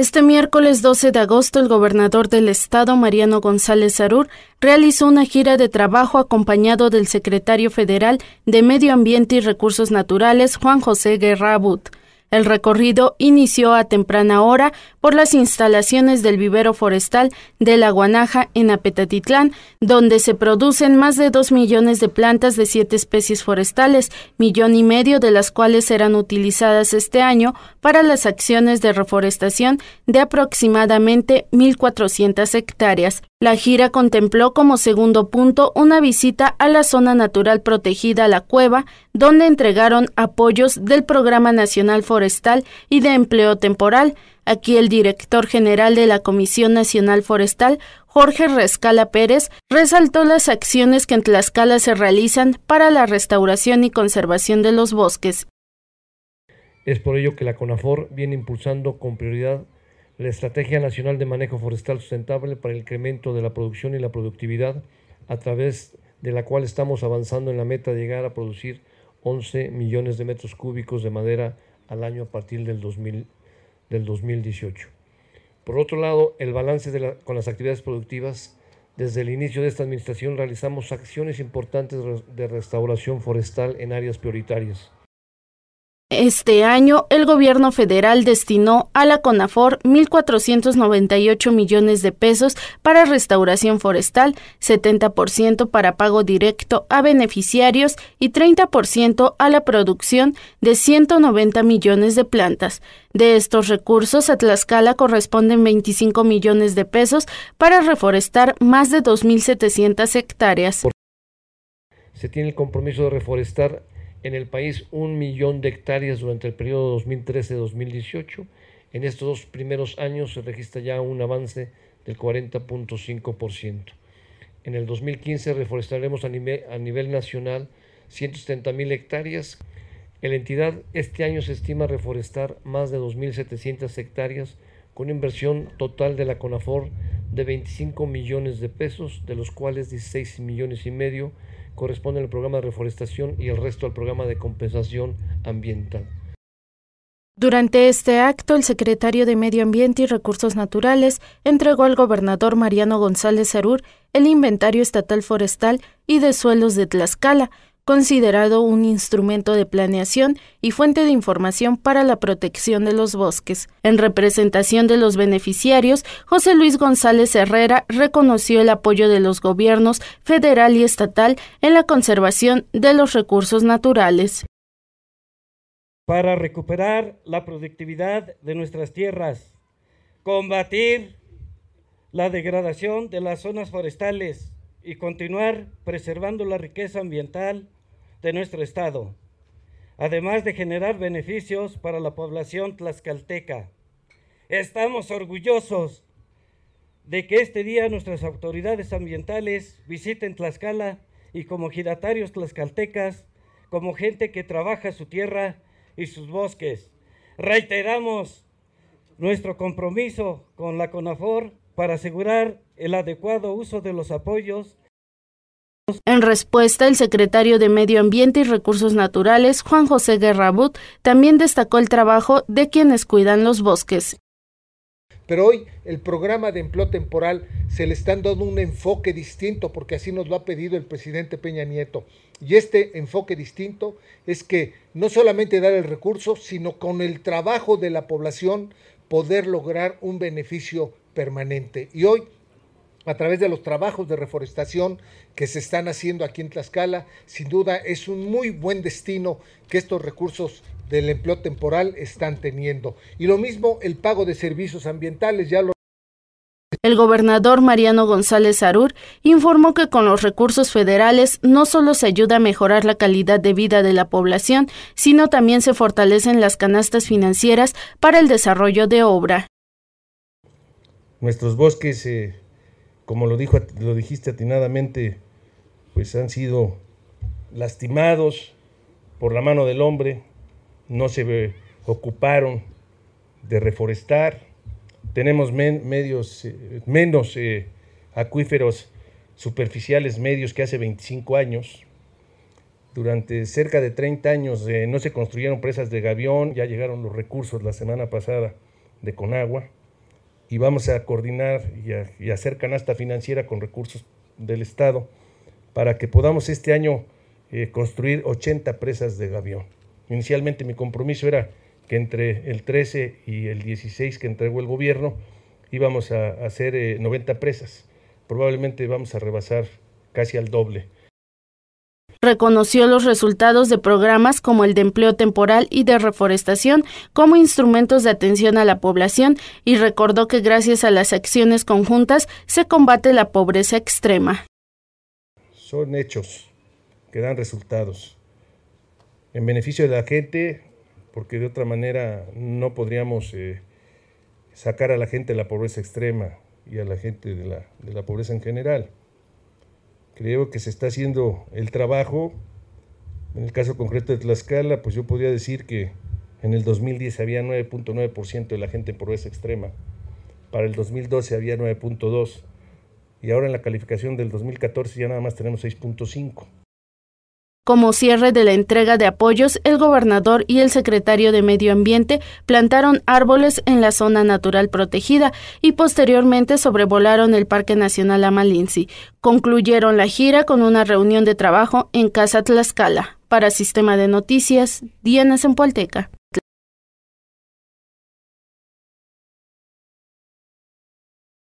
Este miércoles 12 de agosto, el gobernador del estado, Mariano González Arur, realizó una gira de trabajo acompañado del secretario federal de Medio Ambiente y Recursos Naturales, Juan José Guerra Abud. El recorrido inició a temprana hora por las instalaciones del vivero forestal de la Guanaja en Apetatitlán, donde se producen más de dos millones de plantas de siete especies forestales, millón y medio de las cuales serán utilizadas este año para las acciones de reforestación de aproximadamente 1.400 hectáreas. La gira contempló como segundo punto una visita a la zona natural protegida La Cueva, donde entregaron apoyos del Programa Nacional Forestal y de Empleo Temporal. Aquí el director general de la Comisión Nacional Forestal, Jorge Rescala Pérez, resaltó las acciones que en Tlaxcala se realizan para la restauración y conservación de los bosques. Es por ello que la CONAFOR viene impulsando con prioridad la Estrategia Nacional de Manejo Forestal Sustentable para el Incremento de la Producción y la Productividad, a través de la cual estamos avanzando en la meta de llegar a producir 11 millones de metros cúbicos de madera al año a partir del, 2018. Por otro lado, el balance con las actividades productivas. Desde el inicio de esta administración realizamos acciones importantes de restauración forestal en áreas prioritarias este año, el gobierno federal destinó a la CONAFOR 1.498 millones de pesos para restauración forestal, 70% para pago directo a beneficiarios y 30% a la producción de 190 millones de plantas. De estos recursos, a Tlaxcala corresponden 25 millones de pesos para reforestar más de 2.700 hectáreas. Se tiene el compromiso de reforestar en el país un millón de hectáreas durante el periodo 2013-2018. En estos dos primeros años se registra ya un avance del 40.5%. En el 2015 reforestaremos a nivel, nacional 170 mil hectáreas. En la entidad este año se estima reforestar más de 2.700 hectáreas con inversión total de la CONAFOR de 25 millones de pesos, de los cuales 16 millones y medio corresponde al programa de reforestación y el resto al programa de compensación ambiental. Durante este acto, el secretario de Medio Ambiente y Recursos Naturales entregó al gobernador Mariano González Arur el inventario estatal forestal y de suelos de Tlaxcala, considerado un instrumento de planeación y fuente de información para la protección de los bosques. En representación de los beneficiarios, José Luis González Herrera reconoció el apoyo de los gobiernos federal y estatal en la conservación de los recursos naturales. Para recuperar la productividad de nuestras tierras, combatir la degradación de las zonas forestales y continuar preservando la riqueza ambiental de nuestro estado, además de generar beneficios para la población tlaxcalteca. Estamos orgullosos de que este día nuestras autoridades ambientales visiten Tlaxcala y como giratarios tlaxcaltecas, como gente que trabaja su tierra y sus bosques. Reiteramos nuestro compromiso con la CONAFOR para asegurar el adecuado uso de los apoyos en respuesta, el secretario de Medio Ambiente y Recursos Naturales, Juan José Guerrabut, también destacó el trabajo de quienes cuidan los bosques. Pero hoy el programa de empleo temporal se le está dando un enfoque distinto porque así nos lo ha pedido el presidente Peña Nieto. Y este enfoque distinto es que no solamente dar el recurso, sino con el trabajo de la población poder lograr un beneficio permanente. Y hoy a través de los trabajos de reforestación que se están haciendo aquí en Tlaxcala. Sin duda es un muy buen destino que estos recursos del empleo temporal están teniendo. Y lo mismo el pago de servicios ambientales, ya lo el gobernador Mariano González Arur informó que con los recursos federales no solo se ayuda a mejorar la calidad de vida de la población, sino también se fortalecen las canastas financieras para el desarrollo de obra. Nuestros bosques eh, como lo, dijo, lo dijiste atinadamente, pues han sido lastimados por la mano del hombre, no se ocuparon de reforestar, tenemos medios, eh, menos eh, acuíferos superficiales medios que hace 25 años. Durante cerca de 30 años eh, no se construyeron presas de gavión, ya llegaron los recursos la semana pasada de Conagua y vamos a coordinar y, hacer canasta financiera con recursos del Estado para que podamos este año eh, construir 80 presas de gavión. Inicialmente mi compromiso era que entre el 13 y el 16 que entregó el gobierno íbamos a hacer 90 eh, presas. Probablemente vamos a rebasar casi al doble reconoció los resultados de programas como el de empleo temporal y de reforestación como instrumentos de atención a la población y recordó que gracias a las acciones conjuntas se combate la pobreza extrema. Son hechos que dan resultados en beneficio de la gente, porque de otra manera no podríamos eh, sacar a la gente de la pobreza extrema y a la gente de la pobreza en general. Creo que se está haciendo el trabajo. En el caso concreto de Tlaxcala, pues yo podría decir que en el 2010 había 9.9% de la gente en pobreza extrema. Para el 2012 había 9.2. Y ahora en la calificación del 2014 ya nada más tenemos 6.5. Como cierre de la entrega de apoyos, el gobernador y el secretario de Medio Ambiente plantaron árboles en la zona natural protegida y posteriormente sobrevolaron el Parque Nacional Amalinsi. Concluyeron la gira con una reunión de trabajo en Casa Tlaxcala. Para Sistema de Noticias, Diana Zempoalteca.